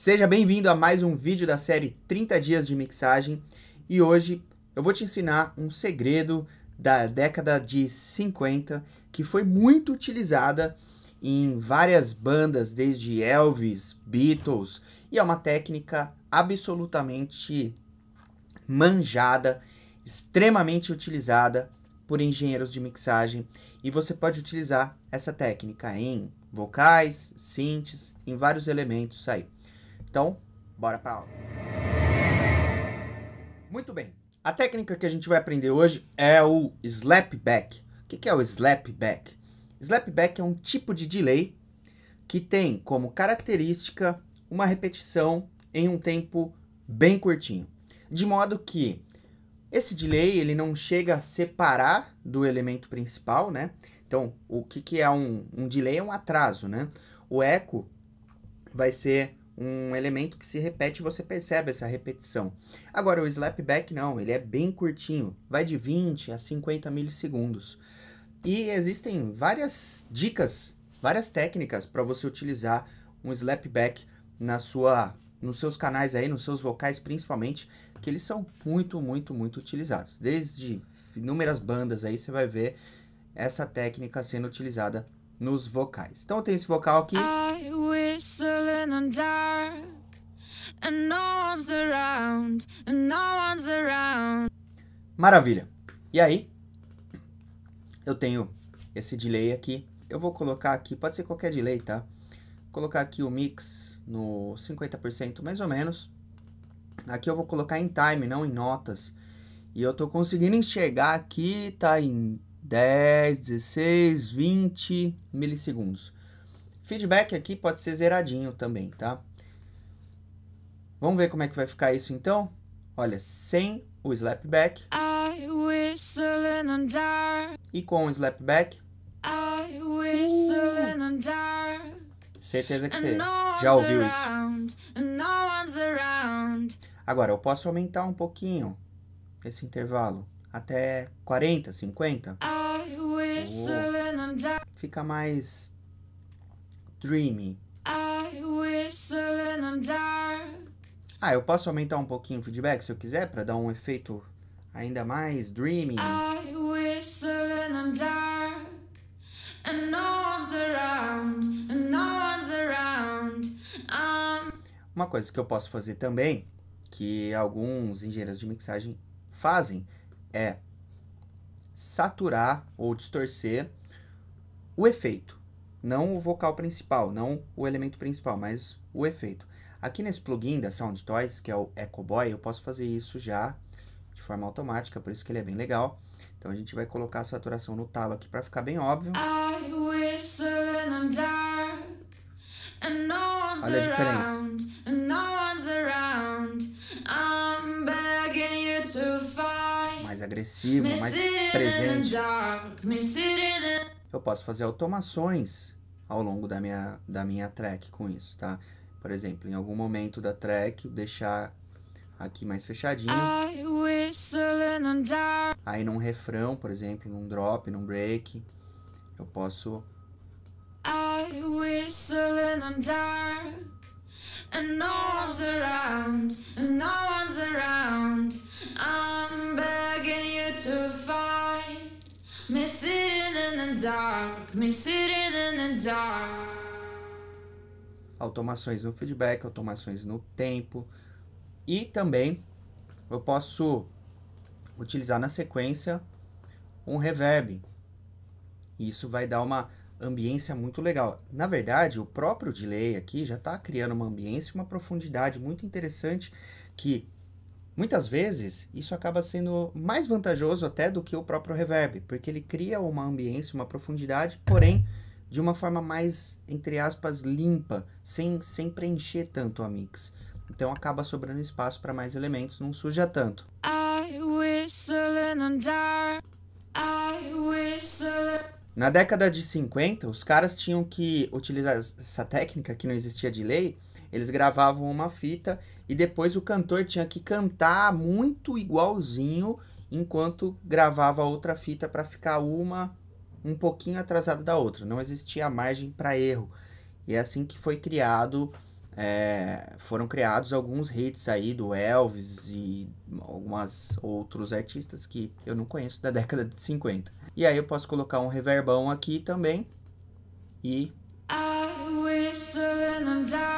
Seja bem-vindo a mais um vídeo da série 30 dias de mixagem e hoje eu vou te ensinar um segredo da década de 50 que foi muito utilizada em várias bandas, desde Elvis, Beatles, e é uma técnica absolutamente manjada, extremamente utilizada por engenheiros de mixagem e você pode utilizar essa técnica em vocais, synths, em vários elementos aí. Então, bora para aula. Muito bem. A técnica que a gente vai aprender hoje é o slapback. O que é o slapback? Slapback é um tipo de delay que tem como característica uma repetição em um tempo bem curtinho. De modo que esse delay ele não chega a separar do elemento principal, né? Então, o que, que é um, um delay? É um atraso, né? O eco vai ser um elemento que se repete e você percebe essa repetição. Agora, o slapback não, ele é bem curtinho, vai de 20 a 50 milissegundos. E existem várias dicas, várias técnicas para você utilizar um slapback na sua nos seus canais aí, nos seus vocais principalmente, que eles são muito, muito, muito utilizados. Desde inúmeras bandas aí você vai ver essa técnica sendo utilizada nos vocais. Então tem esse vocal aqui. Maravilha. E aí, eu tenho esse delay aqui. Eu vou colocar aqui, pode ser qualquer delay, tá? Vou colocar aqui o mix no 50% mais ou menos. Aqui eu vou colocar em time, não em notas. E eu tô conseguindo enxergar aqui, tá em 10, 16, 20 milissegundos. Feedback aqui pode ser zeradinho também, tá? Vamos ver como é que vai ficar isso então? Olha, sem o slapback. E com o slapback. Certeza que você já ouviu isso. Agora, eu posso aumentar um pouquinho esse intervalo até 40, 50. Fica mais dreamy. Ah, eu posso aumentar um pouquinho o feedback se eu quiser para dar um efeito ainda mais dreamy. Uma coisa que eu posso fazer também, que alguns engenheiros de mixagem fazem, é saturar ou distorcer o efeito. Não o vocal principal, não o elemento principal, mas o efeito. Aqui nesse plugin da Sound Toys, que é o Echo Boy, eu posso fazer isso já de forma automática, por isso que ele é bem legal. Então a gente vai colocar a saturação no talo aqui para ficar bem óbvio. Olha a diferença. agressivo, mais presente. Eu posso fazer automações ao longo da minha, da minha track com isso, tá? Por exemplo, em algum momento da track, deixar aqui mais fechadinho. Aí num refrão, por exemplo, num drop, num break, eu posso I whistle in dark and no one's around, and no one's around. Automações no feedback, automações no tempo. E também eu posso utilizar na sequência um reverb. isso vai dar uma ambiência muito legal. Na verdade, o próprio delay aqui já está criando uma ambiência, uma profundidade muito interessante que Muitas vezes, isso acaba sendo mais vantajoso até do que o próprio reverb, porque ele cria uma ambiência, uma profundidade, porém de uma forma mais, entre aspas, limpa, sem, sem preencher tanto a mix. Então acaba sobrando espaço para mais elementos, não suja tanto. Na década de 50, os caras tinham que utilizar essa técnica que não existia de lei, eles gravavam uma fita e depois o cantor tinha que cantar muito igualzinho enquanto gravava outra fita para ficar uma um pouquinho atrasada da outra. Não existia margem para erro. E é assim que foi criado, é, foram criados alguns hits aí do Elvis e algumas outros artistas que eu não conheço da década de 50. E aí eu posso colocar um reverbão aqui também e I whistle and I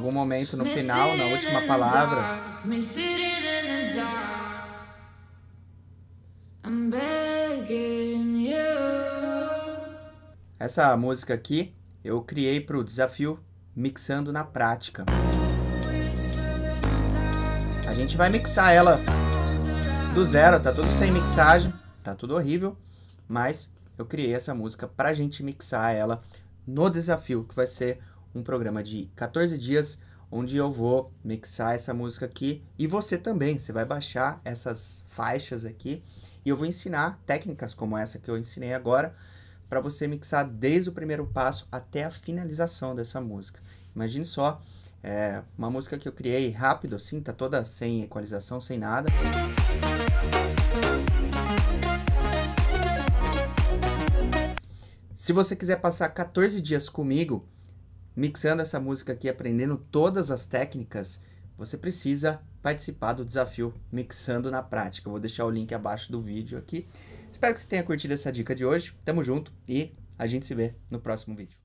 algum momento no final, na última palavra. Essa música aqui eu criei para o desafio Mixando na Prática. A gente vai mixar ela do zero, tá tudo sem mixagem, tá tudo horrível, mas eu criei essa música para a gente mixar ela no desafio que vai ser um programa de 14 dias onde eu vou mixar essa música aqui e você também, você vai baixar essas faixas aqui e eu vou ensinar técnicas como essa que eu ensinei agora para você mixar desde o primeiro passo até a finalização dessa música. Imagine só, é uma música que eu criei rápido assim, tá toda sem equalização, sem nada. Se você quiser passar 14 dias comigo, mixando essa música aqui, aprendendo todas as técnicas, você precisa participar do desafio Mixando na Prática. Eu vou deixar o link abaixo do vídeo aqui. Espero que você tenha curtido essa dica de hoje. Tamo junto e a gente se vê no próximo vídeo.